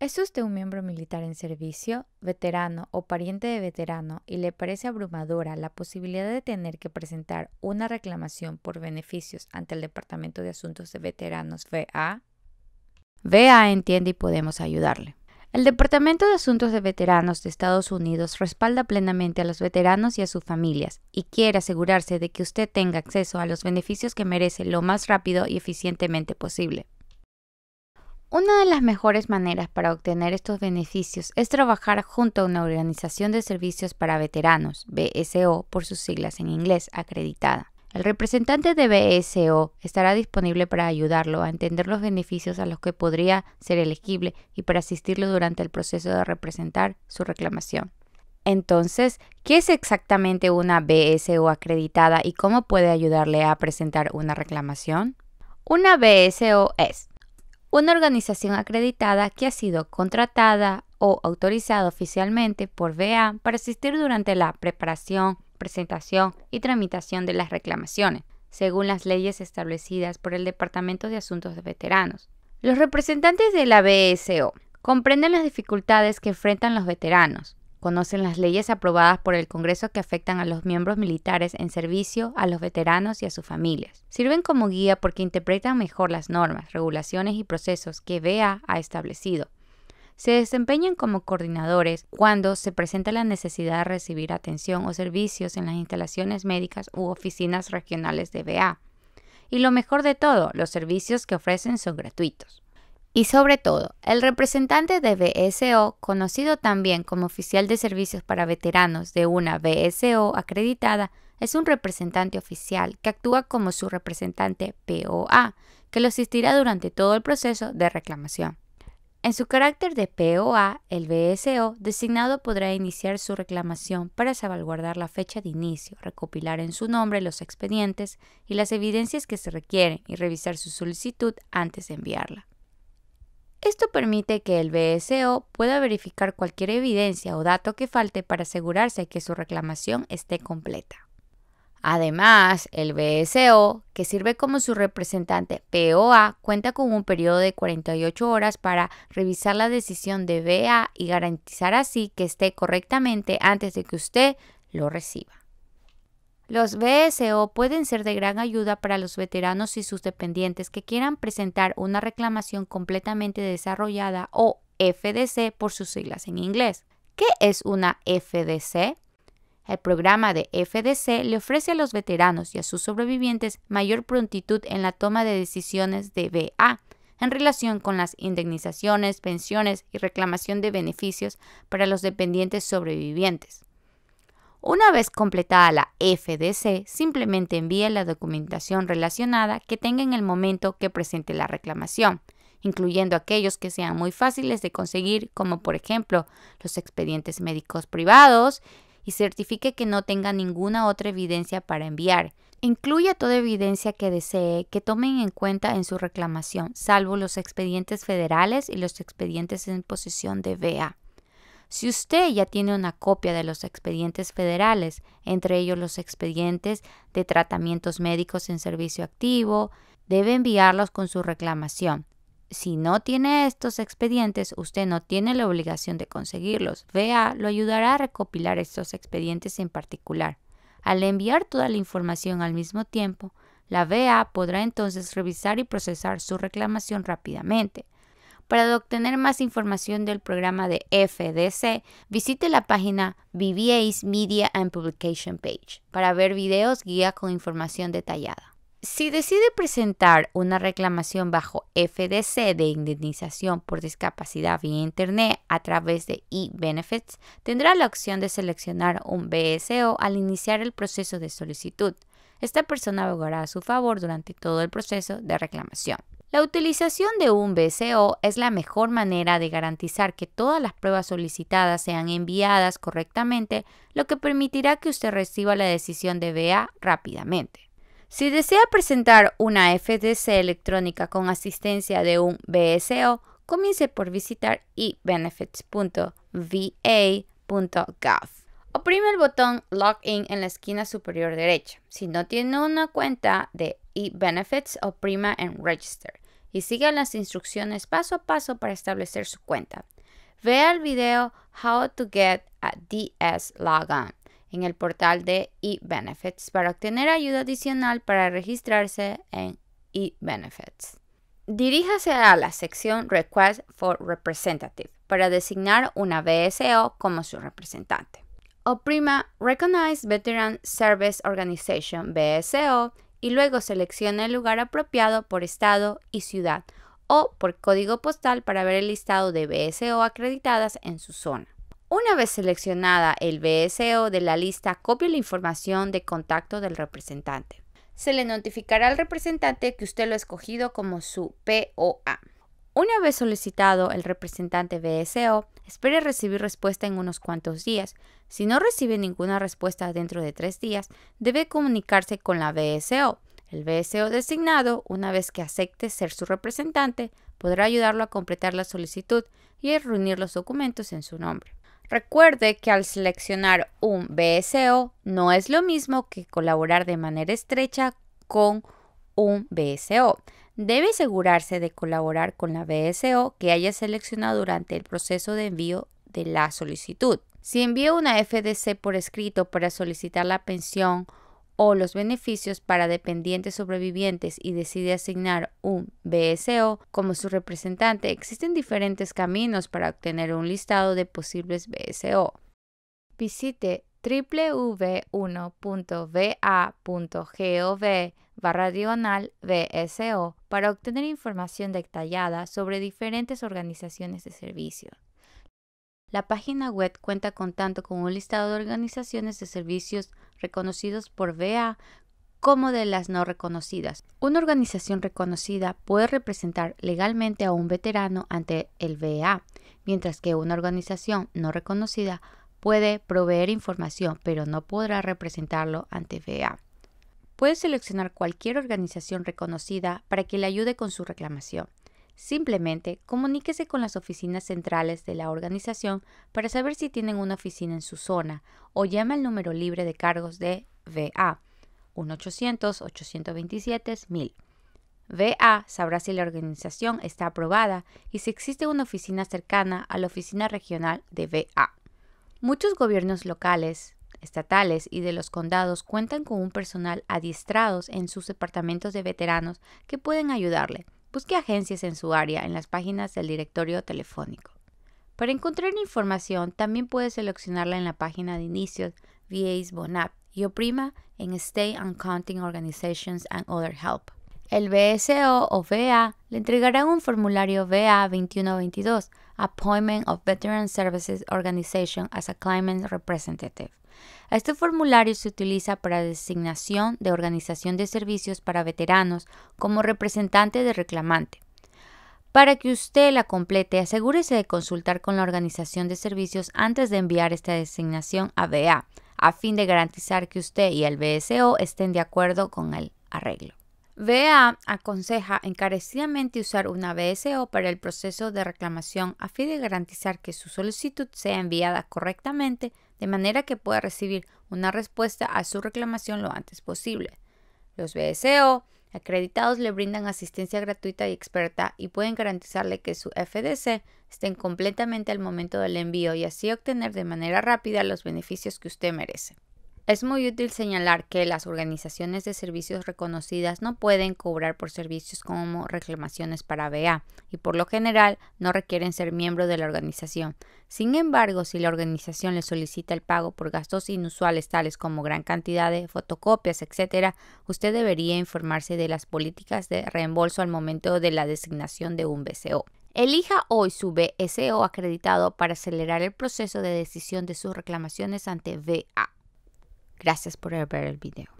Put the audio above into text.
¿Es usted un miembro militar en servicio, veterano o pariente de veterano y le parece abrumadora la posibilidad de tener que presentar una reclamación por beneficios ante el Departamento de Asuntos de Veteranos VA? VA entiende y podemos ayudarle. El Departamento de Asuntos de Veteranos de Estados Unidos respalda plenamente a los veteranos y a sus familias y quiere asegurarse de que usted tenga acceso a los beneficios que merece lo más rápido y eficientemente posible. Una de las mejores maneras para obtener estos beneficios es trabajar junto a una organización de servicios para veteranos, BSO por sus siglas en inglés, acreditada. El representante de BSO estará disponible para ayudarlo a entender los beneficios a los que podría ser elegible y para asistirlo durante el proceso de representar su reclamación. Entonces, ¿qué es exactamente una BSO acreditada y cómo puede ayudarle a presentar una reclamación? Una BSO es una organización acreditada que ha sido contratada o autorizada oficialmente por VA para asistir durante la preparación, presentación y tramitación de las reclamaciones, según las leyes establecidas por el Departamento de Asuntos de Veteranos. Los representantes de la BSO comprenden las dificultades que enfrentan los veteranos, conocen las leyes aprobadas por el Congreso que afectan a los miembros militares en servicio, a los veteranos y a sus familias. Sirven como guía porque interpretan mejor las normas, regulaciones y procesos que VA ha establecido. Se desempeñan como coordinadores cuando se presenta la necesidad de recibir atención o servicios en las instalaciones médicas u oficinas regionales de VA. Y lo mejor de todo, los servicios que ofrecen son gratuitos. Y sobre todo, el representante de BSO, conocido también como oficial de servicios para veteranos de una BSO acreditada, es un representante oficial que actúa como su representante POA, que lo asistirá durante todo el proceso de reclamación. En su carácter de POA, el BSO designado podrá iniciar su reclamación para salvaguardar la fecha de inicio, recopilar en su nombre los expedientes y las evidencias que se requieren y revisar su solicitud antes de enviarla. Esto permite que el BSO pueda verificar cualquier evidencia o dato que falte para asegurarse que su reclamación esté completa. Además, el BSO, que sirve como su representante POA, cuenta con un periodo de 48 horas para revisar la decisión de BA y garantizar así que esté correctamente antes de que usted lo reciba. Los BSO pueden ser de gran ayuda para los veteranos y sus dependientes que quieran presentar una reclamación completamente desarrollada o FDC por sus siglas en inglés. ¿Qué es una FDC? El programa de FDC le ofrece a los veteranos y a sus sobrevivientes mayor prontitud en la toma de decisiones de BA en relación con las indemnizaciones, pensiones y reclamación de beneficios para los dependientes sobrevivientes. Una vez completada la FDC, simplemente envíe la documentación relacionada que tenga en el momento que presente la reclamación, incluyendo aquellos que sean muy fáciles de conseguir, como por ejemplo los expedientes médicos privados, y certifique que no tenga ninguna otra evidencia para enviar. Incluya toda evidencia que desee que tomen en cuenta en su reclamación, salvo los expedientes federales y los expedientes en posesión de VA. Si usted ya tiene una copia de los expedientes federales, entre ellos los expedientes de tratamientos médicos en servicio activo, debe enviarlos con su reclamación. Si no tiene estos expedientes, usted no tiene la obligación de conseguirlos. VA lo ayudará a recopilar estos expedientes en particular. Al enviar toda la información al mismo tiempo, la VA podrá entonces revisar y procesar su reclamación rápidamente. Para obtener más información del programa de FDC, visite la página BBA's Media and Publication Page para ver videos guía con información detallada. Si decide presentar una reclamación bajo FDC de indemnización por discapacidad vía Internet a través de eBenefits, tendrá la opción de seleccionar un BSO al iniciar el proceso de solicitud. Esta persona abogará a su favor durante todo el proceso de reclamación. La utilización de un BSO es la mejor manera de garantizar que todas las pruebas solicitadas sean enviadas correctamente, lo que permitirá que usted reciba la decisión de BA rápidamente. Si desea presentar una FDC electrónica con asistencia de un BSO, comience por visitar ebenefits.va.gov. Oprime el botón Login en la esquina superior derecha. Si no tiene una cuenta de eBenefits, oprima en Register y siga las instrucciones paso a paso para establecer su cuenta. Vea el video How to Get a DS Logon en el portal de eBenefits para obtener ayuda adicional para registrarse en eBenefits. Diríjase a la sección Request for Representative para designar una BSO como su representante. Oprima Recognize Veteran Service Organization BSO y luego selecciona el lugar apropiado por estado y ciudad o por código postal para ver el listado de BSO acreditadas en su zona. Una vez seleccionada el BSO de la lista, copie la información de contacto del representante. Se le notificará al representante que usted lo ha escogido como su POA. Una vez solicitado, el representante BSO espere recibir respuesta en unos cuantos días. Si no recibe ninguna respuesta dentro de tres días, debe comunicarse con la BSO. El BSO designado, una vez que acepte ser su representante, podrá ayudarlo a completar la solicitud y reunir los documentos en su nombre. Recuerde que al seleccionar un BSO no es lo mismo que colaborar de manera estrecha con un un BSO. Debe asegurarse de colaborar con la BSO que haya seleccionado durante el proceso de envío de la solicitud. Si envía una FDC por escrito para solicitar la pensión o los beneficios para dependientes sobrevivientes y decide asignar un BSO como su representante, existen diferentes caminos para obtener un listado de posibles BSO. Visite www.va.gov barra diagonal VSO para obtener información detallada sobre diferentes organizaciones de servicio. La página web cuenta con tanto con un listado de organizaciones de servicios reconocidos por VA como de las no reconocidas. Una organización reconocida puede representar legalmente a un veterano ante el VA, mientras que una organización no reconocida puede proveer información, pero no podrá representarlo ante VA. Puede seleccionar cualquier organización reconocida para que le ayude con su reclamación. Simplemente comuníquese con las oficinas centrales de la organización para saber si tienen una oficina en su zona o llame al número libre de cargos de VA 1-800-827-1000. VA sabrá si la organización está aprobada y si existe una oficina cercana a la oficina regional de VA. Muchos gobiernos locales, estatales y de los condados cuentan con un personal adiestrados en sus departamentos de veteranos que pueden ayudarle. Busque agencias en su área en las páginas del directorio telefónico. Para encontrar información, también puede seleccionarla en la página de inicios VA's Bonap y oprima en Stay on Counting Organizations and Other Help. El BSO o VA le entregará un formulario VA 2122, Appointment of Veteran Services Organization as a Climate Representative. Este formulario se utiliza para designación de organización de servicios para veteranos como representante de reclamante. Para que usted la complete, asegúrese de consultar con la organización de servicios antes de enviar esta designación a VA, a fin de garantizar que usted y el BSO estén de acuerdo con el arreglo. VA aconseja encarecidamente usar una BSO para el proceso de reclamación a fin de garantizar que su solicitud sea enviada correctamente de manera que pueda recibir una respuesta a su reclamación lo antes posible. Los BSO acreditados le brindan asistencia gratuita y experta y pueden garantizarle que su FDC estén completamente al momento del envío y así obtener de manera rápida los beneficios que usted merece. Es muy útil señalar que las organizaciones de servicios reconocidas no pueden cobrar por servicios como reclamaciones para BA y por lo general no requieren ser miembro de la organización. Sin embargo, si la organización le solicita el pago por gastos inusuales tales como gran cantidad de fotocopias, etc., usted debería informarse de las políticas de reembolso al momento de la designación de un BCO. Elija hoy su BSO acreditado para acelerar el proceso de decisión de sus reclamaciones ante VA. Gracias por ver el video.